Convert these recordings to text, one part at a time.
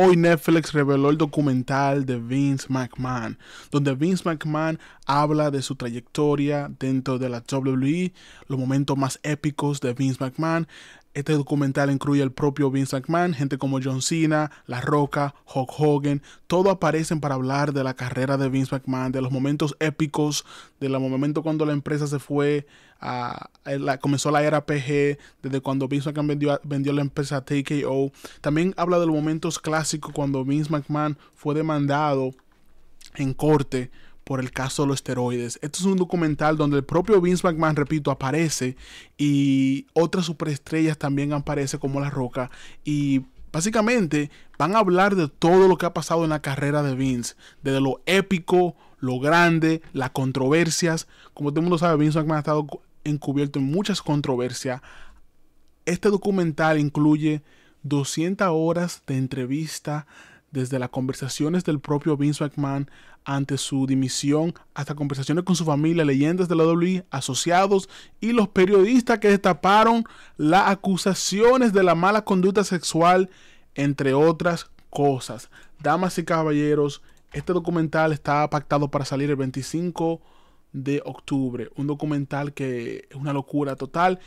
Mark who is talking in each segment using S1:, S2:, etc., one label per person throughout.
S1: Hoy Netflix reveló el documental de Vince McMahon, donde Vince McMahon habla de su trayectoria dentro de la WWE, los momentos más épicos de Vince McMahon, este documental incluye el propio Vince McMahon, gente como John Cena, La Roca, Hulk Hogan, todo aparecen para hablar de la carrera de Vince McMahon, de los momentos épicos, del momento cuando la empresa se fue a, la, comenzó la era PG, desde cuando Vince McMahon vendió, vendió la empresa a TKO. También habla de los momentos clásicos cuando Vince McMahon fue demandado en corte por el caso de los esteroides. Esto es un documental donde el propio Vince McMahon, repito, aparece y otras superestrellas también aparecen como La Roca y básicamente van a hablar de todo lo que ha pasado en la carrera de Vince, desde lo épico, lo grande, las controversias. Como todo el mundo sabe, Vince McMahon ha estado encubierto en muchas controversias. Este documental incluye 200 horas de entrevista desde las conversaciones del propio Vince McMahon ante su dimisión, hasta conversaciones con su familia, leyendas de la WWE, asociados y los periodistas que destaparon las acusaciones de la mala conducta sexual, entre otras cosas. Damas y caballeros, este documental está pactado para salir el 25 de octubre, un documental que es una locura total.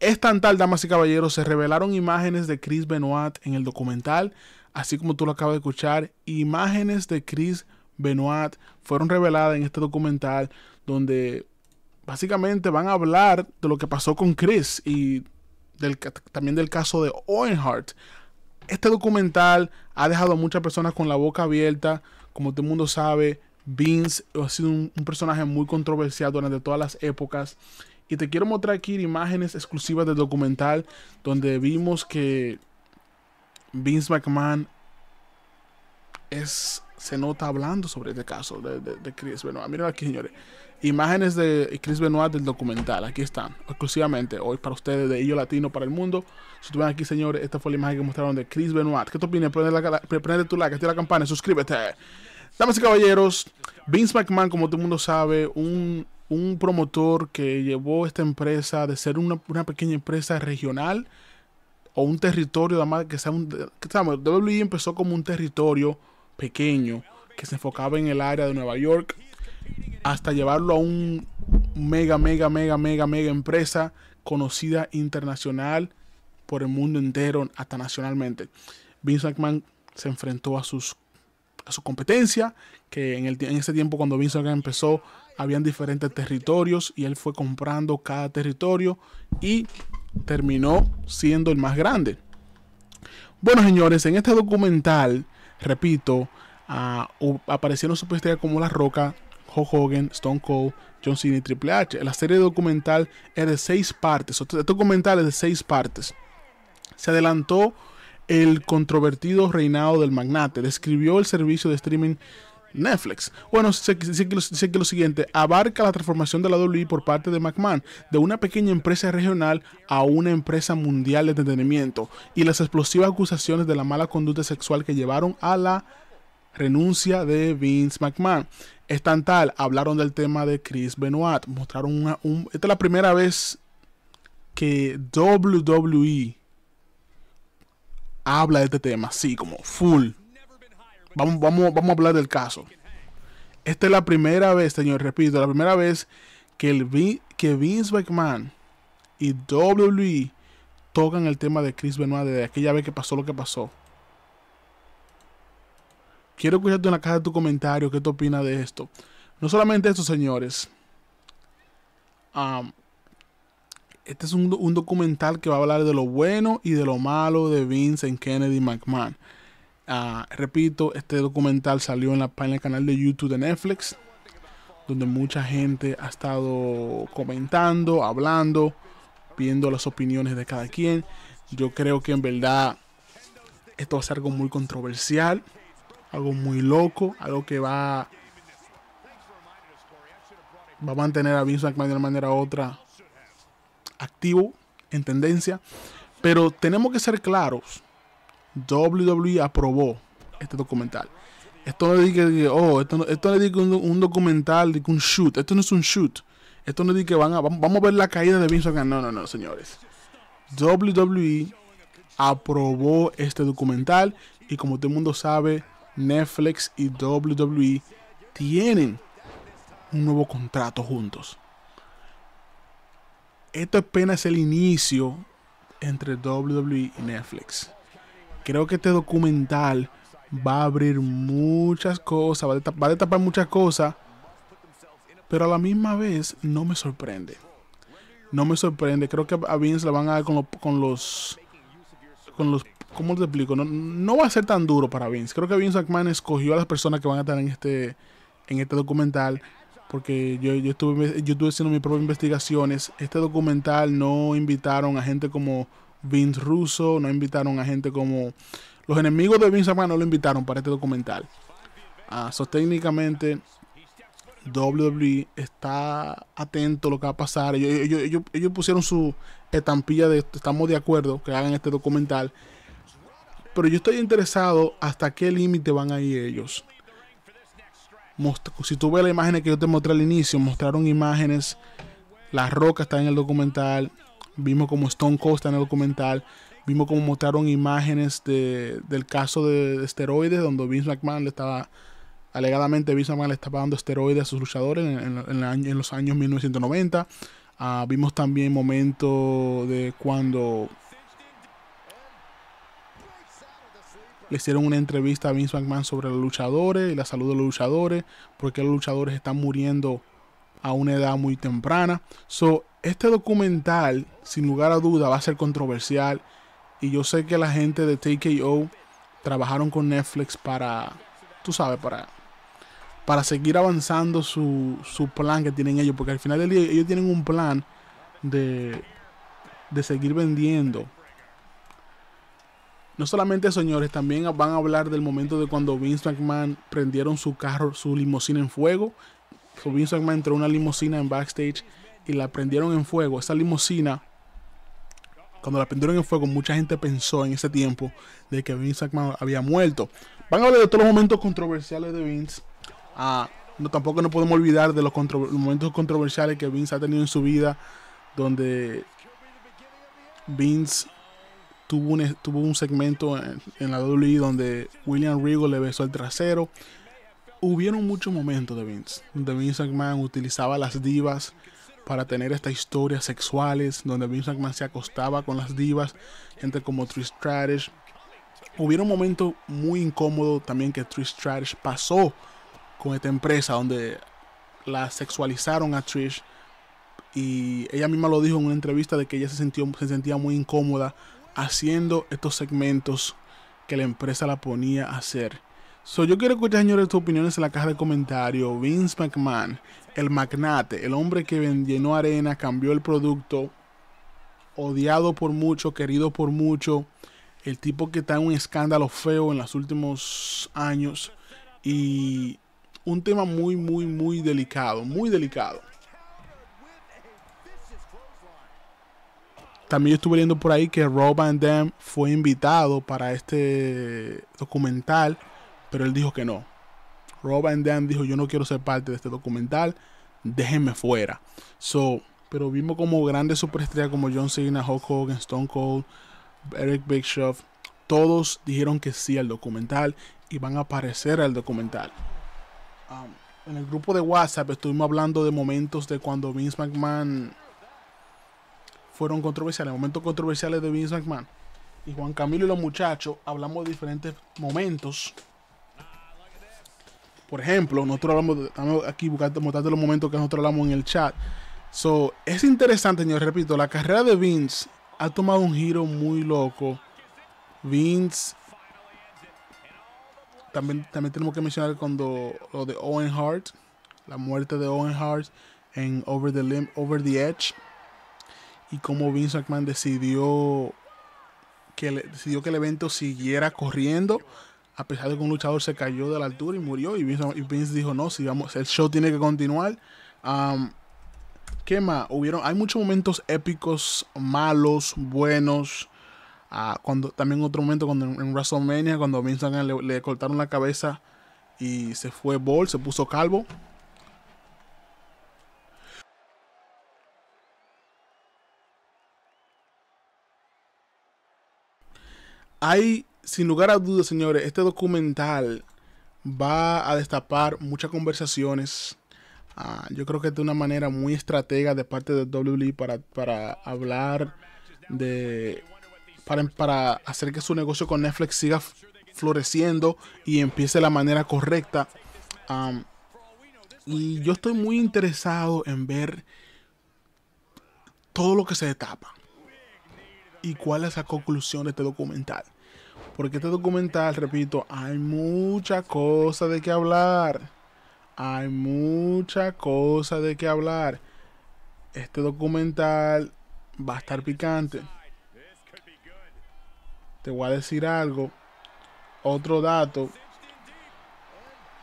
S1: Es tan tal, damas y caballeros, se revelaron imágenes de Chris Benoit en el documental así como tú lo acabas de escuchar, imágenes de Chris Benoit fueron reveladas en este documental donde básicamente van a hablar de lo que pasó con Chris y también del caso de Owen Hart. Este documental ha dejado a muchas personas con la boca abierta. Como todo el mundo sabe, Vince ha sido un, un personaje muy controversial durante todas las épocas. Y te quiero mostrar aquí imágenes exclusivas del documental donde vimos que Vince McMahon es, se nota hablando sobre este caso de, de, Chris Benoit. Miren aquí, señores. Imágenes de Chris Benoit del documental. Aquí están, exclusivamente hoy para ustedes de Illo Latino para el Mundo. Si tú aquí, señores, esta fue la imagen que mostraron de Chris Benoit. ¿Qué te opinas? tu like, activa la campana, suscríbete. Damas y caballeros, Vince McMahon, como todo el mundo sabe, un, promotor que llevó esta empresa de ser una, una pequeña empresa regional o un territorio, además que sea un. Que, empezó como un territorio pequeño que se enfocaba en el área de Nueva York hasta llevarlo a un mega, mega, mega, mega, mega empresa conocida internacional por el mundo entero, hasta nacionalmente. Vince McMahon se enfrentó a, sus, a su competencia, que en, el, en ese tiempo cuando Vince empezó, habían diferentes territorios y él fue comprando cada territorio y terminó siendo el más grande. Bueno, señores, en este documental, repito, ah, aparecieron superestrellas como La Roca, Hulk Hogan, Stone Cold, John Cena y Triple H. La serie documental es de seis partes. Este documental es de seis partes. Se adelantó el controvertido reinado del magnate. Describió el servicio de streaming Netflix. Bueno, dice que lo, siguiente abarca la transformación de la WWE por parte de McMahon de una pequeña empresa regional a una empresa mundial de entretenimiento y las explosivas acusaciones de la mala conducta sexual que llevaron a la renuncia de Vince McMahon. Están tal, hablaron del tema de Chris Benoit, mostraron una... esta es la primera vez que WWE habla de este tema, sí, como full vamos, a hablar del caso. Esta es la primera vez, señor, repito, la primera vez que, el, que Vince McMahon y WWE tocan el tema de Chris Benoit de aquella vez que pasó lo que pasó. Quiero escucharte en la caja de tu comentario qué te opinas de esto. No solamente esto, señores. este es un, documental que va a hablar de lo bueno y de lo malo de Vince en Kennedy McMahon. Ah, repito, este documental salió en, la, página el canal de YouTube de Netflix, donde mucha gente ha estado comentando, hablando, viendo las opiniones de cada quien. Yo creo que en verdad esto va a ser algo muy controversial, algo muy loco, algo que va, va a mantener a Vince de una manera u otra activo, en tendencia. Pero tenemos que ser claros WWE aprobó este documental. Esto no es que, un, documental, un shoot. Esto no es un shoot. Esto no es que van a, vamos a ver la caída de Vince No, no, no, señores. WWE aprobó este documental y como todo el mundo sabe, Netflix y WWE tienen un nuevo contrato juntos. Esto apenas es el inicio entre WWE y Netflix creo que este documental va a abrir muchas cosas, va a, destapar, muchas cosas, pero a la misma vez no me sorprende. No me sorprende, creo que a Vince la van a dar con, los... Con los ¿Cómo te explico? No, va a ser tan duro para Vince. Creo que Vince McMahon escogió a las personas que van a estar en este, en este documental porque yo, yo, estuve, yo estuve haciendo mis propias investigaciones. Este documental no invitaron a gente como Vince Russo, no invitaron a gente como... Los enemigos de Vince McMahon no lo invitaron para este documental. Uh, técnicamente, WWE está atento a lo que va a pasar. Ellos, pusieron su estampilla de estamos de acuerdo que hagan este documental. Pero yo estoy interesado hasta qué límite van a ir ellos. si tú ves las imágenes que yo te mostré al inicio, mostraron imágenes. La Roca está en el documental. Vimos como Stone Cold en el documental. Vimos como mostraron imágenes del caso de, esteroides, donde Vince McMahon le estaba, alegadamente Vince McMahon le estaba dando esteroides a sus luchadores en, los años 1990. Ah, vimos también momentos de cuando le hicieron una entrevista a Vince McMahon sobre los luchadores y la salud de los luchadores, porque los luchadores están muriendo a una edad muy temprana. So, este documental, sin lugar a duda, va a ser controversial. Y yo sé que la gente de TKO trabajaron con Netflix para, tú sabes, para, para seguir avanzando su, su plan que tienen ellos. Porque al final del día ellos tienen un plan de, de seguir vendiendo. No solamente señores, también van a hablar del momento de cuando Vince McMahon prendieron su carro, su limusina en fuego. Vince McMahon entró en una limusina en backstage y la prendieron en fuego, esa limusina, cuando la prendieron en fuego, mucha gente pensó en ese tiempo de que Vince McMahon había muerto. Van a hablar de todos los momentos controversiales de Vince. Ah, no, tampoco nos podemos olvidar de los, momentos controversiales que Vince ha tenido en su vida, donde Vince tuvo un, tuvo un segmento en, la WWE donde William Regal le besó el trasero. Hubieron muchos momentos de Vince, donde Vince McMahon utilizaba las divas para tener estas historias sexuales donde Vince McMahon se acostaba con las divas, gente como Trish Stratus. Hubiera un momento muy incómodo también que Trish Stratus pasó con esta empresa donde la sexualizaron a Trish y ella misma lo dijo en una entrevista de que ella se sentía muy incómoda haciendo estos segmentos que la empresa la ponía a hacer. So, yo quiero escuchar, señores, tus opiniones en la caja de comentarios. Vince McMahon, el magnate, el hombre que llenó arena, cambió el producto, odiado por mucho, querido por mucho, el tipo que está en un escándalo feo en los últimos años y un tema muy, muy, muy delicado, muy delicado. También estuve Viendo por ahí que Rob Van Dam fue invitado para este documental pero él dijo que no. Rob Van dijo, yo no quiero ser parte de este documental, déjenme fuera. So, pero vimos como grandes superestrellas como John Cena, Hulk Hogan, Stone Cold, Eric Bischoff... todos dijeron que sí al documental y van a aparecer al documental. Um, en el grupo de WhatsApp estuvimos hablando de momentos de cuando Vince McMahon fueron controversiales, momentos controversiales de Vince McMahon. Y Juan Camilo y los muchachos hablamos de diferentes momentos por ejemplo, nosotros hablamos, estamos aquí buscando mostrarte los momentos que nosotros hablamos en el chat. So, es interesante, señor, repito, la carrera de Vince ha tomado un giro muy loco. Vince. También, también tenemos que mencionar cuando lo de Owen Hart, la muerte de Owen Hart en Over the, Limb, Over the Edge. Y cómo Vince McMahon decidió que, decidió que el evento siguiera corriendo a pesar de que un luchador se cayó de la altura y murió. Y Vince, dijo, no, si vamos, el show tiene que continuar. ¿Qué más? Hubieron, hay muchos momentos épicos, malos, buenos. Ah, cuando, también otro momento cuando en, WrestleMania, cuando a Vince le, le, cortaron la cabeza y se fue Ball, se puso calvo. Hay sin lugar a dudas, señores, este documental va a destapar muchas conversaciones. Ah, yo creo que de una manera muy estratega de parte de WWE para, para hablar de. Para, hacer que su negocio con Netflix siga floreciendo y empiece de la manera correcta. y yo estoy muy interesado en ver todo lo que se destapa y cuál es la conclusión de este documental. Porque este documental, repito, hay mucha cosa de que hablar. Hay mucha cosa de que hablar. Este documental va a estar picante. Te voy a decir algo. Otro dato.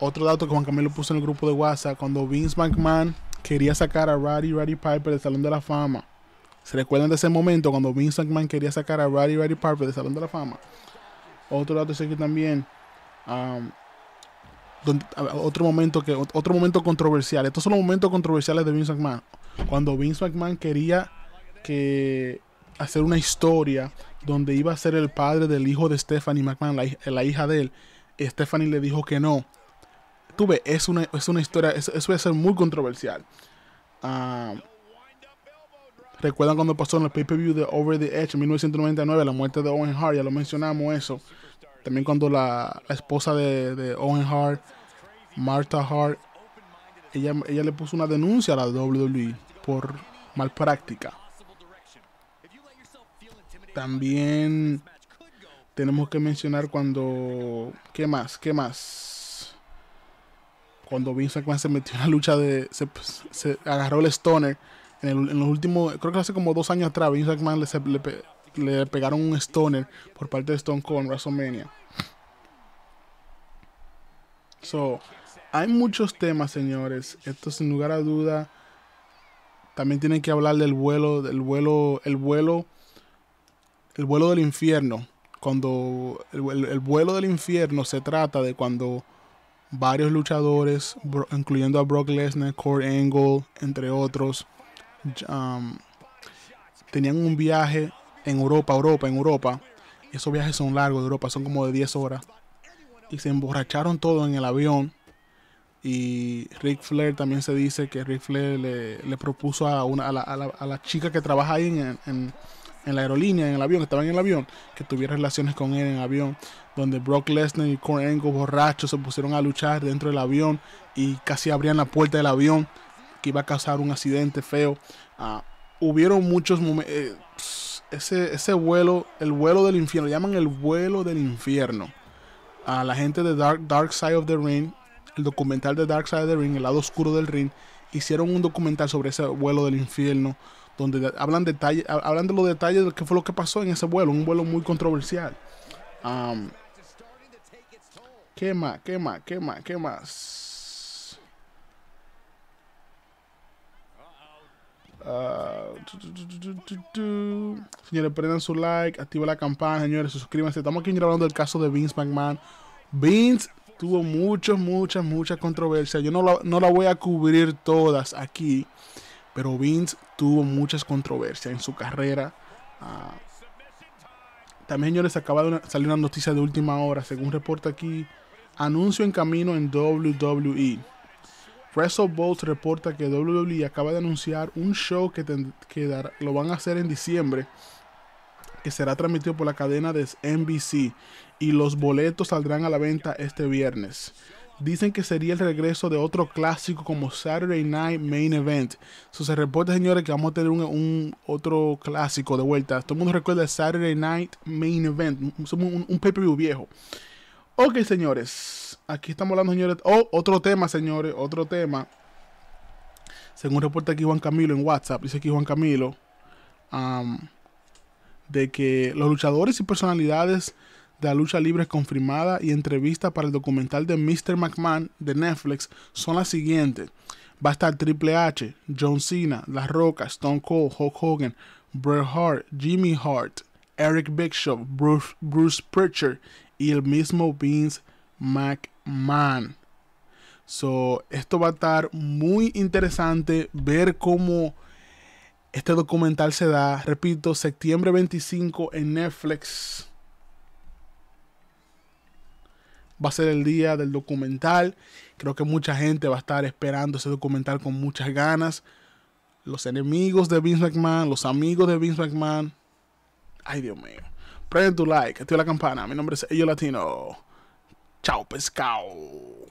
S1: Otro dato que Juan Camilo puso en el grupo de WhatsApp. Cuando Vince McMahon quería sacar a Roddy Roddy Piper del Salón de la Fama. ¿Se recuerdan de ese momento cuando Vince McMahon quería sacar a Roddy Roddy Piper del Salón de la Fama? Otro dato es que también. otro momento que otro momento controversial. Estos son los momentos controversiales de Vince McMahon. Cuando Vince McMahon quería que hacer una historia donde iba a ser el padre del hijo de Stephanie McMahon, la, hija de él. Stephanie le dijo que no. tuve es una, es una historia, eso va a ser muy controversial. ¿Recuerdan cuando pasó en el pay-per-view de Over the Edge en 1999, la muerte de Owen Hart? Ya lo mencionamos eso. También cuando la, esposa de, Owen Hart, Martha Hart, ella, ella le puso una denuncia a la WWE por mal práctica. También tenemos que mencionar cuando. ¿Qué más? ¿Qué más? Cuando Vince McMahon se metió en la lucha de. Se, agarró el Stoner. En, los últimos. Creo que hace como dos años atrás, Vince McMahon le, le, le pegaron un stoner por parte de Stone Cold en WrestleMania. So, hay muchos temas, señores. Esto sin lugar a duda. También tienen que hablar del vuelo, del vuelo, el vuelo, el vuelo del infierno. Cuando el, vuelo del infierno se trata de cuando varios luchadores, incluyendo a Brock Lesnar, Kurt Angle, entre otros, um, tenían un viaje en Europa, Europa, en Europa. Y esos viajes son largos de Europa, son como de 10 horas. Y se emborracharon todo en el avión. Y Rick Flair también se dice que Rick Flair le, propuso a, una, a la, a, la, chica que trabaja ahí en, en, en, la aerolínea, en el avión, que estaba en el avión, que tuviera relaciones con él en el avión. Donde Brock Lesnar y Kurt Angle borrachos se pusieron a luchar dentro del avión y casi abrían la puerta del avión, que iba a causar un accidente feo. Ah, hubieron muchos momentos. Eh, ese, ese vuelo, el vuelo del infierno, llaman el vuelo del infierno. A la gente de Dark, Dark Side of the Ring, el documental de Dark Side of the Ring, el lado oscuro del ring, hicieron un documental sobre ese vuelo del infierno, donde hablan, detalle, hablan de los detalles de qué fue lo que pasó en ese vuelo, un vuelo muy controversial. quema ¿Qué más? quema más? más? más? Ah, Señores, prendan su like, activa la campana, señores, suscríbanse. Estamos aquí hablando del caso de Vince McMahon. Vince tuvo muchas, muchas, muchas controversias. Yo no la, voy a cubrir todas aquí, pero Vince tuvo muchas controversias en su carrera. Ah, también, señores, acaba de salir una noticia de última hora. Según reporta aquí, anuncio en camino en WWE. WrestleBolt reporta que WWE acaba de anunciar un show que, que dar lo van a hacer en diciembre, que será transmitido por la cadena de NBC y los boletos saldrán a la venta este viernes. Dicen que sería el regreso de otro clásico como Saturday Night Main Event. se reporta, señores, que vamos a tener un, otro clásico de vuelta. Todo el mundo recuerda el Saturday Night Main Event, un, un, un viejo. Ok, señores. Aquí estamos hablando, señores. Oh, otro tema, señores. Otro tema. Según reporte aquí Juan Camilo en WhatsApp, dice aquí Juan Camilo. de que los luchadores y personalidades de la lucha libre confirmada y entrevista para el documental de Mr. McMahon de Netflix son las siguientes. Va a estar Triple H, John Cena, Las Roca, Stone Cold, Hulk Hogan, Bret Hart, Jimmy Hart, Eric Bischoff, Bruce, Bruce y el mismo Vince McMahon. So, esto va a estar muy interesante ver cómo este documental se da. Repito, septiembre 25 en Netflix. Va a ser el día del documental. Creo que mucha gente va a estar esperando ese documental con muchas ganas. Los enemigos de Vince McMahon, los amigos de Vince McMahon. Ay, Dios mío prende tu like, activa la campana. Mi nombre es Ello Latino. Chao, pescado.